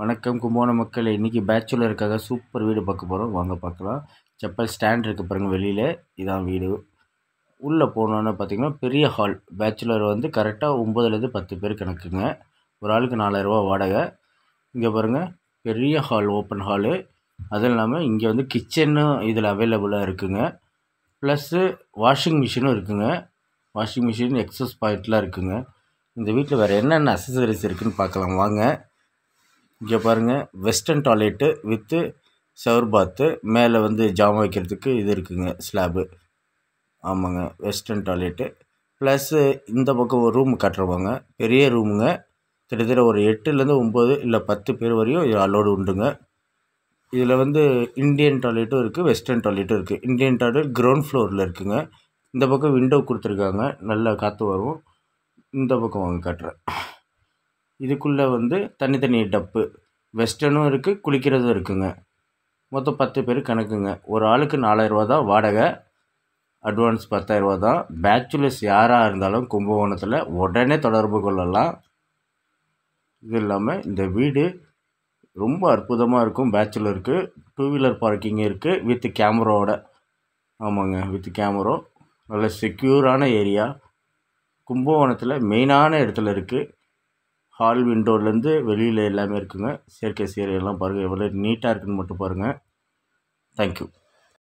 வணக்கம் கும்போணம் மக்கள் இன்றைக்கி பேச்சுலருக்காக சூப்பர் வீடு பார்க்க போகிறோம் வாங்க பார்க்கலாம் செப்பல் ஸ்டாண்ட் இருக்குது பாருங்கள் வெளியில் இதான் வீடு உள்ளே போனோன்னு பார்த்தீங்கன்னா பெரிய ஹால் பேச்சுலர் வந்து கரெக்டாக ஒம்பதுலேருந்து பத்து பேர் கணக்குங்க ஒரு ஆளுக்கு நாலாயிரரூபா வாடகை இங்கே பாருங்கள் பெரிய ஹால் ஓப்பன் ஹாலு அதுவும் இல்லாமல் இங்கே வந்து கிச்சனும் இதில் அவைலபிளாக இருக்குங்க ப்ளஸ்ஸு வாஷிங் மிஷினும் இருக்குதுங்க வாஷிங் மிஷின் எக்ஸஸ் பாயிண்ட்லாம் இருக்குங்க இந்த வீட்டில் வேறு என்னென்ன அசசரிஸ் இருக்குதுன்னு பார்க்கலாம் வாங்க இங்கே பாருங்க வெஸ்டர்ன் டாய்லெட்டு வித்து சவர் பாத்து மேலே வந்து ஜாம வைக்கிறதுக்கு இது இருக்குங்க ஸ்லாபு ஆமாங்க வெஸ்டர்ன் டாய்லெட்டு ப்ளஸ்ஸு இந்த பக்கம் ஒரு ரூம் கட்டுறவங்க பெரிய ரூமுங்க கிட்டத்தட்ட ஒரு எட்டுலேருந்து ஒம்பது இல்லை பத்து பேர் வரையும் இது அலோடு உண்டுங்க இதில் வந்து இந்தியன் டாய்லெட்டும் இருக்குது வெஸ்டர்ன் டாய்லெட்டும் இருக்குது இந்தியன் டாய்லெட் கிரவுண்ட் ஃப்ளோரில் இருக்குதுங்க இந்த பக்கம் விண்டோ கொடுத்துருக்காங்க நல்லா காற்று வரும் இந்த பக்கம் வாங்க காட்டுறேன் இதுக்குள்ளே வந்து தனித்தனி டப்பு வெஸ்டர்னும் இருக்குது குளிக்கிறதும் இருக்குங்க மொத்தம் பத்து பேர் கணக்குங்க ஒரு ஆளுக்கு நாலாயிரரூவா தான் வாடகை அட்வான்ஸ் பத்தாயிரரூவா தான் பேச்சுலர்ஸ் யாராக இருந்தாலும் கும்பகோணத்தில் உடனே தொடர்பு கொள்ளலாம் இது இல்லாமல் இந்த வீடு ரொம்ப அற்புதமாக இருக்கும் பேச்சுலருக்கு டூ வீலர் பார்க்கிங் இருக்குது வித் கேமராவோட ஆமாங்க வித் கேமரா நல்ல செக்யூரான ஏரியா கும்பகோணத்தில் மெயினான இடத்துல இருக்குது ஹால் விண்டோலேருந்து வெளியில் எல்லாமே இருக்குங்க செயற்கை சீரையெல்லாம் பாருங்கள் எவ்வளோ நீட்டாக இருக்குதுன்னு மட்டும் பாருங்கள் தேங்க்யூ